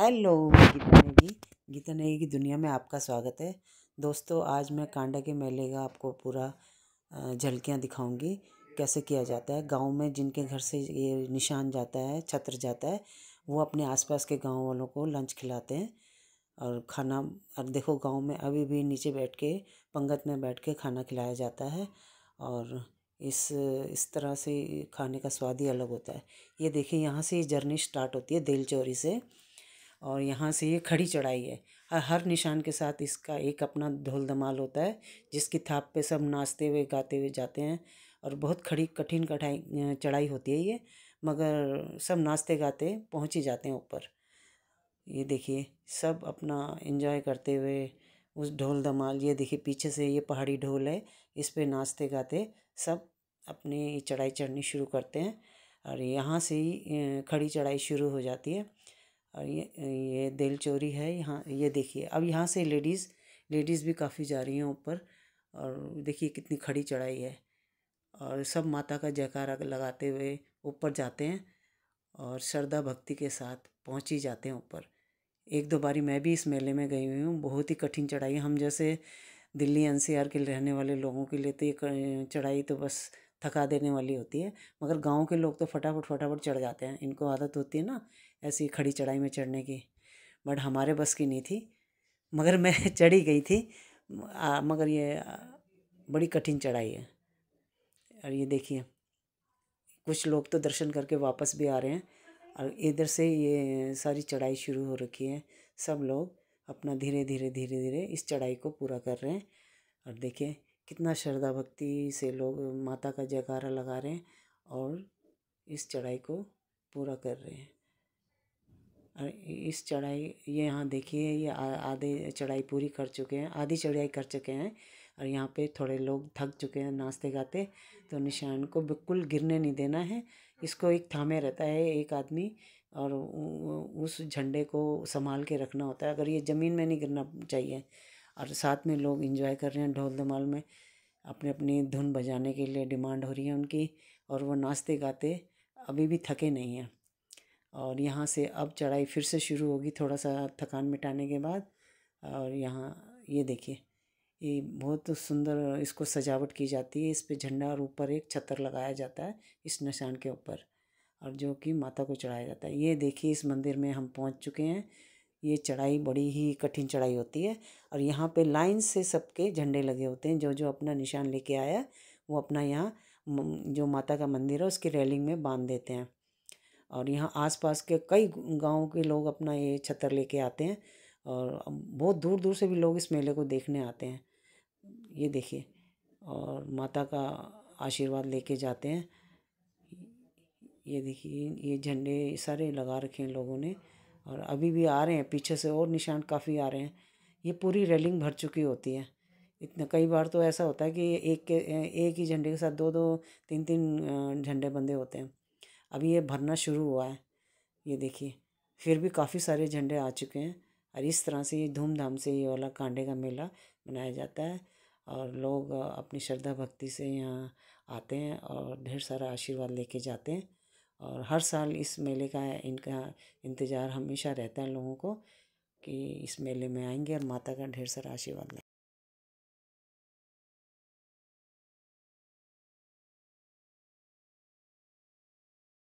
hello Geeta Negi Geeta Negi की दुनिया में आपका स्वागत है दोस्तों आज मैं कांडा के मेले का आपको पूरा झलकियाँ दिखाऊंगी कैसे किया जाता है गांव में जिनके घर से ये निशान जाता है छत्र जाता है वो अपने आसपास के गांव वालों को लंच खिलाते हैं और खाना और देखो गांव में अभी भी नीचे बैठ के पंगत में बैठ के खाना खिलाया जाता है और इस इस तरह से खाने का स्वाद ही अलग होता है ये देखिए यहाँ से जर्नी स्टार्ट होती है दिल चोरी से और यहाँ से ये खड़ी चढ़ाई है और हर निशान के साथ इसका एक अपना ढोल धमाल होता है जिसकी थाप पे सब नाचते हुए गाते हुए जाते हैं और बहुत खड़ी कठिन कठाई चढ़ाई होती है ये मगर सब नाचते गाते पहुँच ही जाते हैं ऊपर ये देखिए सब अपना इन्जॉय करते हुए उस ढोल धमाल ये देखिए पीछे से ये पहाड़ी ढोल है इस पर नाचते गाते सब अपनी चढ़ाई चढ़नी शुरू करते हैं और यहाँ से ही खड़ी चढ़ाई शुरू हो जाती है और ये ये दिल चोरी है यहाँ ये देखिए अब यहाँ से लेडीज़ लेडीज़ भी काफ़ी जा रही हैं ऊपर और देखिए कितनी खड़ी चढ़ाई है और सब माता का जयकारा लगाते हुए ऊपर जाते हैं और श्रद्धा भक्ति के साथ पहुँच ही जाते हैं ऊपर एक दो बारी मैं भी इस मेले में गई हुई हूँ बहुत ही कठिन चढ़ाई हम जैसे दिल्ली एनसीआर के रहने वाले लोगों के लिए तो ये चढ़ाई तो बस थका देने वाली होती है मगर गांव के लोग तो फटाफट फटाफट चढ़ जाते हैं इनको आदत होती है ना ऐसी खड़ी चढ़ाई में चढ़ने की बट हमारे बस की नहीं थी मगर मैं चढ़ी गई थी आ, मगर ये बड़ी कठिन चढ़ाई है और ये देखिए कुछ लोग तो दर्शन करके वापस भी आ रहे हैं और इधर से ये सारी चढ़ाई शुरू हो रखी है सब लोग अपना धीरे धीरे धीरे धीरे इस चढ़ाई को पूरा कर रहे हैं और देखिए कितना श्रद्धा भक्ति से लोग माता का जयकारा लगा रहे हैं और इस चढ़ाई को पूरा कर रहे हैं इस चढ़ाई ये यहाँ देखिए ये आधे चढ़ाई पूरी कर चुके हैं आधी चढ़ाई कर चुके हैं और यहाँ पे थोड़े लोग थक चुके हैं नाश्ते गाते तो निशान को बिल्कुल गिरने नहीं देना है इसको एक थामे रहता है एक आदमी और उस झंडे को संभाल के रखना होता है अगर ये ज़मीन में नहीं गिरना चाहिए और साथ में लोग इंजॉय कर रहे हैं ढोल धमाल में अपने अपनी धुन बजाने के लिए डिमांड हो रही है उनकी और वो नाश्ते गाते अभी भी थके नहीं हैं और यहाँ से अब चढ़ाई फिर से शुरू होगी थोड़ा सा थकान मिटाने के बाद और यहाँ ये देखिए ये बहुत सुंदर इसको सजावट की जाती है इस पे झंडा और ऊपर एक छतर लगाया जाता है इस निशान के ऊपर और जो कि माता को चढ़ाया जाता है ये देखिए इस मंदिर में हम पहुंच चुके हैं ये चढ़ाई बड़ी ही कठिन चढ़ाई होती है और यहाँ पे लाइन से सबके झंडे लगे होते हैं जो जो अपना निशान लेके आया वो अपना यहाँ जो माता का मंदिर है उसकी रेलिंग में बांध देते हैं और यहाँ आसपास के कई गाँव के लोग अपना ये छतर लेके आते हैं और बहुत दूर दूर से भी लोग इस मेले को देखने आते हैं ये देखिए और माता का आशीर्वाद लेके जाते हैं ये देखिए ये झंडे सारे लगा रखे हैं लोगों ने और अभी भी आ रहे हैं पीछे से और निशान काफ़ी आ रहे हैं ये पूरी रेलिंग भर चुकी होती है इतना कई बार तो ऐसा होता है कि एक के एक ही झंडे के साथ दो दो तीन तीन झंडे बंधे होते हैं अभी ये भरना शुरू हुआ है ये देखिए फिर भी काफ़ी सारे झंडे आ चुके हैं और इस तरह से ये धूमधाम से ये वाला कांडे का मेला मनाया जाता है और लोग अपनी श्रद्धा भक्ति से यहाँ आते हैं और ढेर सारा आशीर्वाद लेके जाते हैं और हर साल इस मेले का इनका इंतज़ार हमेशा रहता है लोगों को कि इस मेले में आएंगे और माता का ढेर सारा आशीर्वाद लेंगे